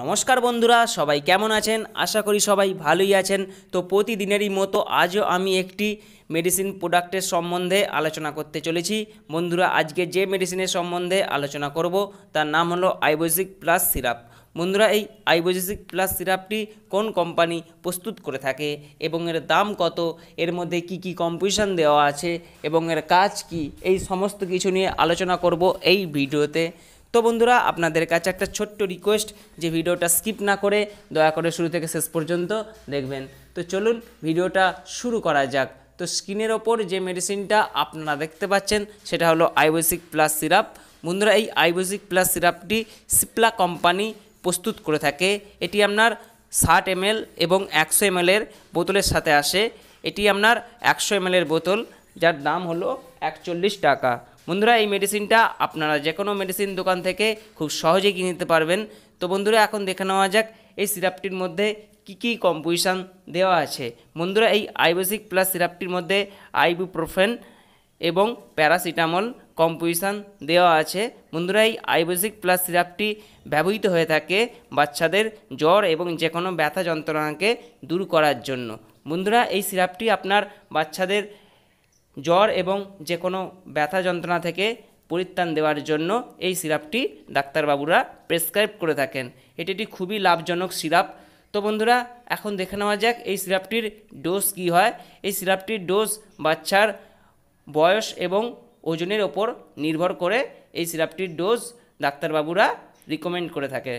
নমস্কার বন্ধুরা সবাই কেমন আছেন আশা করি সবাই ভালোই আছেন তো প্রতিদিনেরই মতো আজও আমি একটি মেডিসিন প্রোডাক্টের সম্বন্ধে আলোচনা করতে চলেছি বন্ধুরা আজকে যে মেডিসিনের সম্বন্ধে আলোচনা করব তার নাম হলো আইবোজিক প্লাস সিরাপ বন্ধুরা এই আইবোজিসিক প্লাস সিরাপটি কোন কোম্পানি প্রস্তুত করে থাকে এবং এর দাম কত এর মধ্যে কি কি কম্পোজিশন দেওয়া আছে এবং এর কাজ কি এই সমস্ত কিছু নিয়ে আলোচনা করব এই ভিডিওতে তো বন্ধুরা আপনাদের কাছে একটা ছোট্ট রিকোয়েস্ট যে ভিডিওটা স্কিপ না করে দয়া করে শুরু থেকে শেষ পর্যন্ত দেখবেন তো চলুন ভিডিওটা শুরু করা যাক তো স্কিনের ওপর যে মেডিসিনটা আপনারা দেখতে পাচ্ছেন সেটা হলো আইবোসিক প্লাস সিরাপ বন্ধুরা এই আইবোসিক প্লাস সিরাপটি সিপ্লা কোম্পানি প্রস্তুত করে থাকে এটি আপনার ষাট এমএল এবং একশো এমএলের বোতলের সাথে আসে এটি আপনার একশো এমএলের বোতল যার দাম হলো একচল্লিশ টাকা বন্ধুরা এই মেডিসিনটা আপনারা যে কোনো মেডিসিন দোকান থেকে খুব সহজে কিনে নিতে পারবেন তো বন্ধুরা এখন দেখে নেওয়া যাক এই সিরাপটির মধ্যে কী কী কম্পোজিশান দেওয়া আছে বন্ধুরা এই আইবোসিক প্লাস সিরাপটির মধ্যে আইবুপ্রোফেন এবং প্যারাসিটামল কম্পোজিশান দেওয়া আছে বন্ধুরা এই আইবোসিক প্লাস সিরাপটি ব্যবহৃত হয়ে থাকে বাচ্চাদের জ্বর এবং যে কোনো ব্যথা যন্ত্রণাকে দূর করার জন্য বন্ধুরা এই সিরাপটি আপনার বাচ্চাদের জ্বর এবং যে কোনো ব্যথা যন্ত্রণা থেকে পরিত্রাণ দেওয়ার জন্য এই সিরাপটি ডাক্তারবাবুরা প্রেসক্রাইব করে থাকেন এটি একটি খুবই লাভজনক সিরাপ তো বন্ধুরা এখন দেখে নেওয়া যাক এই সিরাপটির ডোজ কি হয় এই সিরাপটির ডোজ বাচ্চার বয়স এবং ওজনের ওপর নির্ভর করে এই সিরাপটির ডোজ ডাক্তারবাবুরা রিকমেন্ড করে থাকে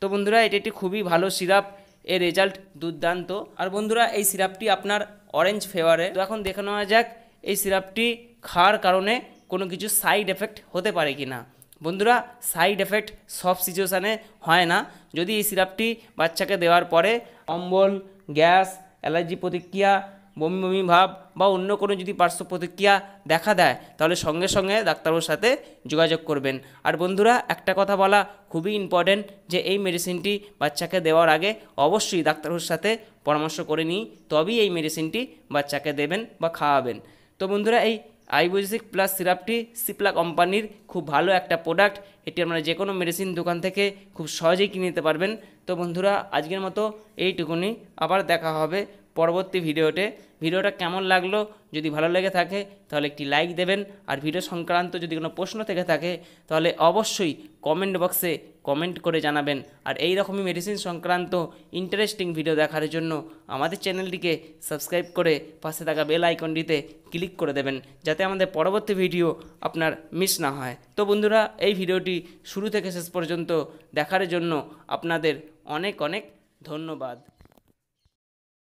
তো বন্ধুরা এটি একটি খুবই ভালো সিরাপ এর রেজাল্ট দুর্দান্ত আর বন্ধুরা এই সিরাপটি আপনার অরেঞ্জ ফ্লেভারে তো এখন দেখে নেওয়া যাক এই সিরাপটি খাওয়ার কারণে কোনো কিছু সাইড এফেক্ট হতে পারে কি না বন্ধুরা সাইড এফেক্ট সব সিচুয়েশানে হয় না যদি এই সিরাপটি বাচ্চাকে দেওয়ার পরে অম্বল গ্যাস অ্যালার্জি প্রতিক্রিয়া বমি বমি ভাব বা অন্য কোনো যদি পার্শ্ব প্রতিক্রিয়া দেখা দেয় তাহলে সঙ্গে সঙ্গে ডাক্তারবাবুর সাথে যোগাযোগ করবেন আর বন্ধুরা একটা কথা বলা খুবই ইম্পর্ট্যান্ট যে এই মেডিসিনটি বাচ্চাকে দেওয়ার আগে অবশ্যই ডাক্তারবাবুর সাথে পরামর্শ করে নিই তবেই এই মেডিসিনটি বাচ্চাকে দেবেন বা খাওয়াবেন তো বন্ধুরা এই আইবোজিক প্লাস সিরাপটি সিপ্লা কোম্পানির খুব ভালো একটা প্রোডাক্ট এটি আপনারা যে কোনো মেডিসিন দোকান থেকে খুব সহজেই কিনে নিতে পারবেন তো বন্ধুরা আজকের মতো এইটুকুনি আবার দেখা হবে পরবর্তী ভিডিওতে ভিডিওটা কেমন লাগলো যদি ভালো লেগে থাকে তাহলে একটি লাইক দেবেন আর ভিডিও সংক্রান্ত যদি কোনো প্রশ্ন থেকে থাকে তাহলে অবশ্যই কমেন্ট বক্সে কমেন্ট করে জানাবেন আর এই রকমই মেডিসিন সংক্রান্ত ইন্টারেস্টিং ভিডিও দেখার জন্য আমাদের চ্যানেলটিকে সাবস্ক্রাইব করে পাশে থাকা বেল আইকনটিতে ক্লিক করে দেবেন যাতে আমাদের পরবর্তী ভিডিও আপনার মিস না হয় তো বন্ধুরা এই ভিডিওটি শুরু থেকে শেষ পর্যন্ত দেখার জন্য আপনাদের অনেক অনেক ধন্যবাদ